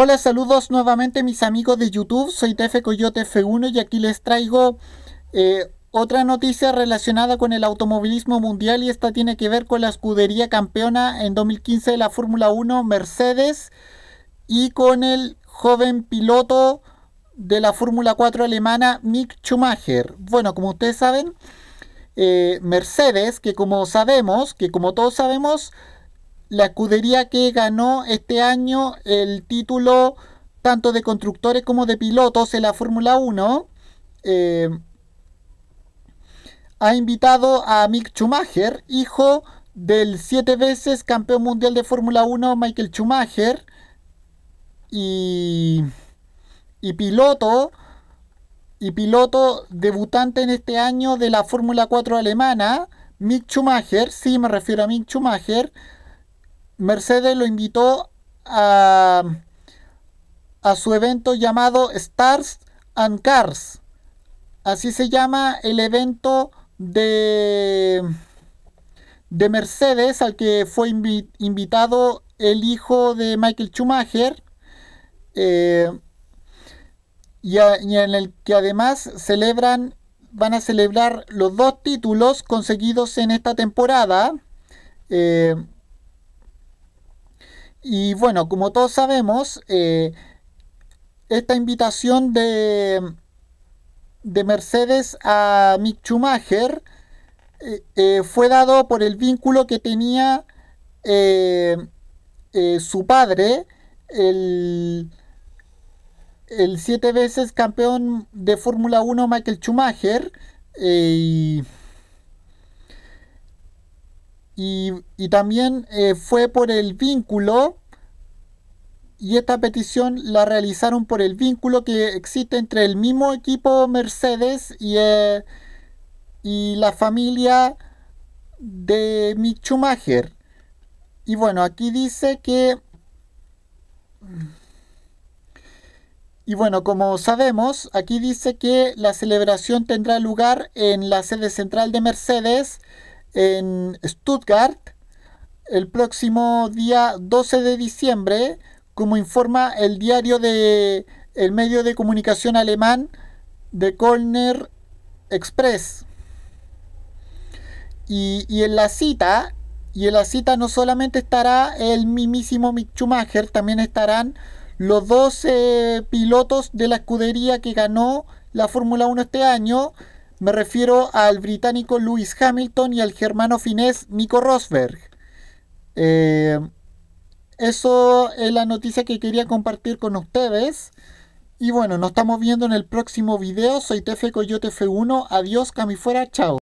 Hola, saludos nuevamente mis amigos de YouTube, soy TF Coyote F1 y aquí les traigo eh, otra noticia relacionada con el automovilismo mundial y esta tiene que ver con la escudería campeona en 2015 de la Fórmula 1, Mercedes, y con el joven piloto de la Fórmula 4 alemana, Mick Schumacher. Bueno, como ustedes saben, eh, Mercedes, que como sabemos, que como todos sabemos, la escudería que ganó este año el título tanto de constructores como de pilotos en la Fórmula 1. Eh, ha invitado a Mick Schumacher, hijo del siete veces campeón mundial de Fórmula 1 Michael Schumacher y, piloto y piloto debutante en este año de la Fórmula 4 alemana, Mick Schumacher, sí me refiero a Mick Schumacher, Mercedes lo invitó a, a su evento llamado Stars and Cars. Así se llama el evento de, de Mercedes al que fue invitado el hijo de Michael Schumacher. Eh, y, en el que además celebran, van a celebrar los dos títulos conseguidos en esta temporada. Eh, y bueno, como todos sabemos, eh, esta invitación de, de Mercedes a Mick Schumacher eh, eh, fue dado por el vínculo que tenía su padre, el, el siete veces campeón de Fórmula 1 Michael Schumacher. Y, también eh, fue por el vínculo, y esta petición la realizaron por el vínculo que existe entre el mismo equipo Mercedes y, eh, y la familia de Mick Y bueno, aquí dice que... Y bueno, como sabemos, aquí dice que la celebración tendrá lugar en la sede central de Mercedes en Stuttgart el próximo día 12 de diciembre, como informa el diario de el medio de comunicación alemán de Corner Express. Y, y, en la cita, y en la cita no solamente estará el mismísimo Mick Schumacher, también estarán los 12 pilotos de la escudería que ganó la Fórmula 1 este año, me refiero al británico Lewis Hamilton y al germano finés Nico Rosberg. Eh, eso es la noticia que quería compartir con ustedes. Y bueno, nos estamos viendo en el próximo video. Soy Tefe Coyote F1. Adiós, camifuera. Chao.